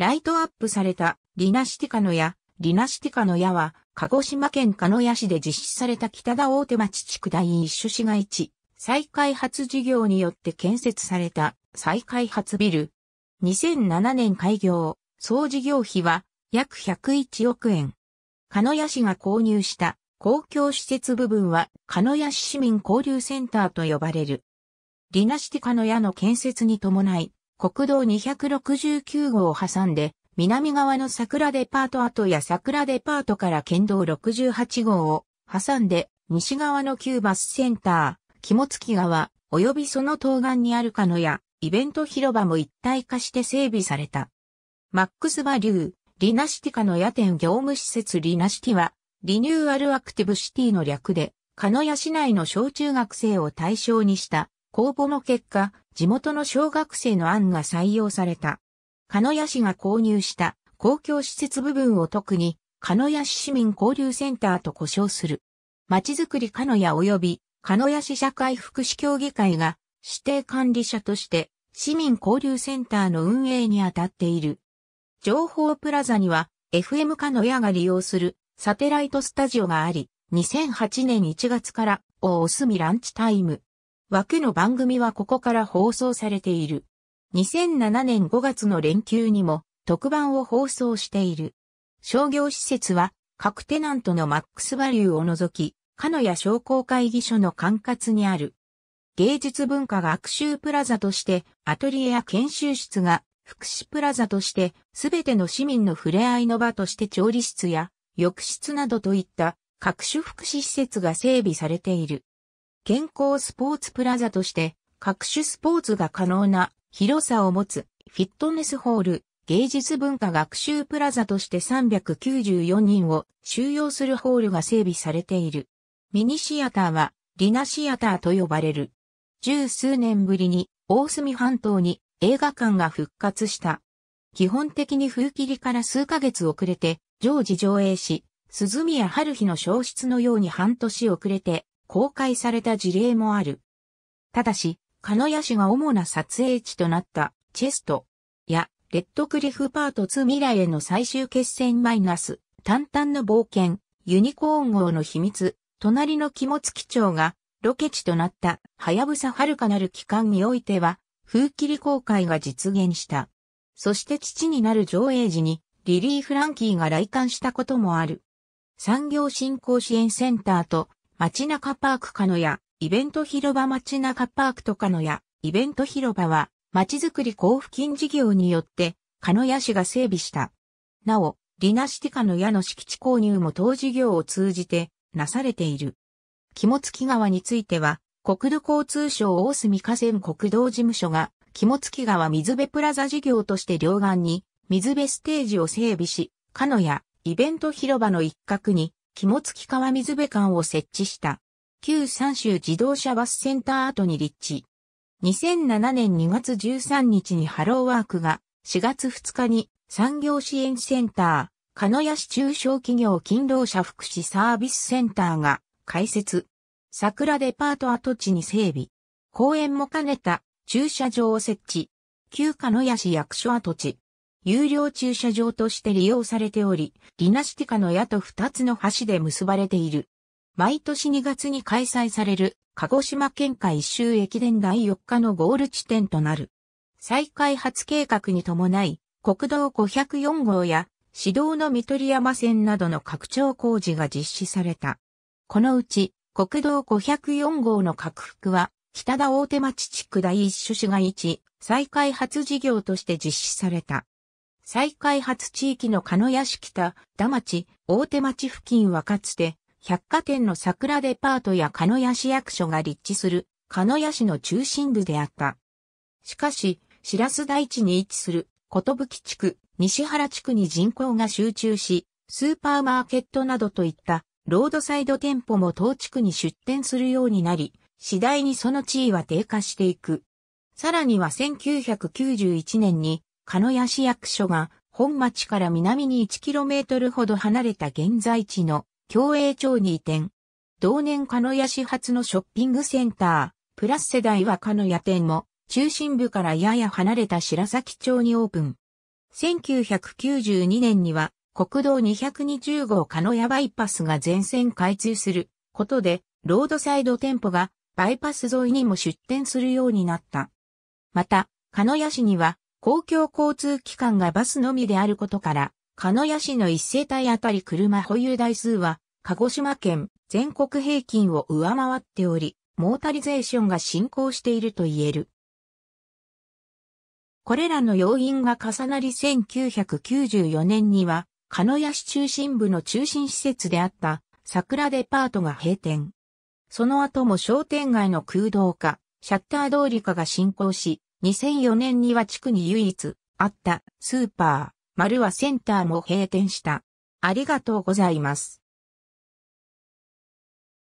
ライトアップされたリナシティカの矢、リナシティカの矢は、鹿児島県鹿屋市で実施された北田大手町地区第一種市街地、再開発事業によって建設された再開発ビル。2007年開業、総事業費は約101億円。鹿屋市が購入した公共施設部分は鹿屋市市民交流センターと呼ばれる。リナシティカの矢の建設に伴い、国道269号を挟んで、南側の桜デパート跡や桜デパートから県道68号を挟んで、西側の旧バスセンター、肝付川、及びその東岸にあるかのや、イベント広場も一体化して整備された。マックスバリュー、リナシティカの夜店業務施設リナシティは、リニューアルアクティブシティの略で、鹿屋市内の小中学生を対象にした公募の結果、地元の小学生の案が採用された。鹿屋市が購入した公共施設部分を特に鹿屋市市民交流センターと呼称する。町づくり鹿屋及び鹿屋市社会福祉協議会が指定管理者として市民交流センターの運営に当たっている。情報プラザには FM 鹿屋が利用するサテライトスタジオがあり、2008年1月からおおすみランチタイム枠の番組はここから放送されている。2007年5月の連休にも特番を放送している。商業施設は各テナントのマックスバリューを除き、かのや商工会議所の管轄にある。芸術文化学習プラザとしてアトリエや研修室が福祉プラザとしてすべての市民の触れ合いの場として調理室や浴室などといった各種福祉施設が整備されている。健康スポーツプラザとして各種スポーツが可能な広さを持つフィットネスホール、芸術文化学習プラザとして394人を収容するホールが整備されている。ミニシアターはリナシアターと呼ばれる。十数年ぶりに大隅半島に映画館が復活した。基本的に風切りから数ヶ月遅れて常時上映し、鈴宮春日の消失のように半年遅れて公開された事例もある。ただし、鹿屋市が主な撮影地となったチェストやレッドクリフパート2未来への最終決戦マイナス、淡々の冒険、ユニコーン号の秘密、隣の肝付町がロケ地となったはやぶさ遥かなる期間においては、風切り公開が実現した。そして父になる上映時に、リリー・フランキーが来館したこともある。産業振興支援センターと街中パークかのや、イベント広場街中パークとかのや、イベント広場は、町づくり交付金事業によって、かのや市が整備した。なお、リナシティカのやの敷地購入も当事業を通じて、なされている。肝付川については、国土交通省大隅河川国道事務所が、肝付川水辺プラザ事業として両岸に、水辺ステージを整備し、かのや、イベント広場の一角に、肝付川水辺館を設置した。旧三州自動車バスセンター跡に立地。2007年2月13日にハローワークが4月2日に産業支援センター、鹿屋市中小企業勤労者福祉サービスセンターが開設。桜デパート跡地に整備。公園も兼ねた駐車場を設置。旧鹿屋市役所跡地。有料駐車場として利用されており、リナシティカの矢と二つの橋で結ばれている。毎年2月に開催される鹿児島県下一周駅伝第4日のゴール地点となる。再開発計画に伴い、国道504号や市道の三鳥山線などの拡張工事が実施された。このうち、国道504号の拡幅は、北田大手町地区第一種市街地再開発事業として実施された。再開発地域の鹿屋市北、田町、大手町付近はかつて、百貨店の桜デパートや鹿屋市役所が立地する、鹿屋市の中心部であった。しかし、白洲台地に位置する、ことぶき地区、西原地区に人口が集中し、スーパーマーケットなどといった、ロードサイド店舗も当地区に出店するようになり、次第にその地位は低下していく。さらには1991年に鹿屋市役所が本町から南に 1km ほど離れた現在地の共栄町に移転。同年鹿屋市発のショッピングセンター、プラス世代は鹿屋店も中心部からやや離れた白崎町にオープン。1992年には国道220号鹿屋バイパスが全線開通することで、ロードサイド店舗がバイパス沿いにも出店するようになった。また、鹿屋市には公共交通機関がバスのみであることから、鹿屋市の一世帯あたり車保有台数は、鹿児島県全国平均を上回っており、モータリゼーションが進行していると言える。これらの要因が重なり1994年には、鹿屋市中心部の中心施設であった桜デパートが閉店。その後も商店街の空洞化、シャッター通り化が進行し、2004年には地区に唯一あったスーパー、丸はセンターも閉店した。ありがとうございます。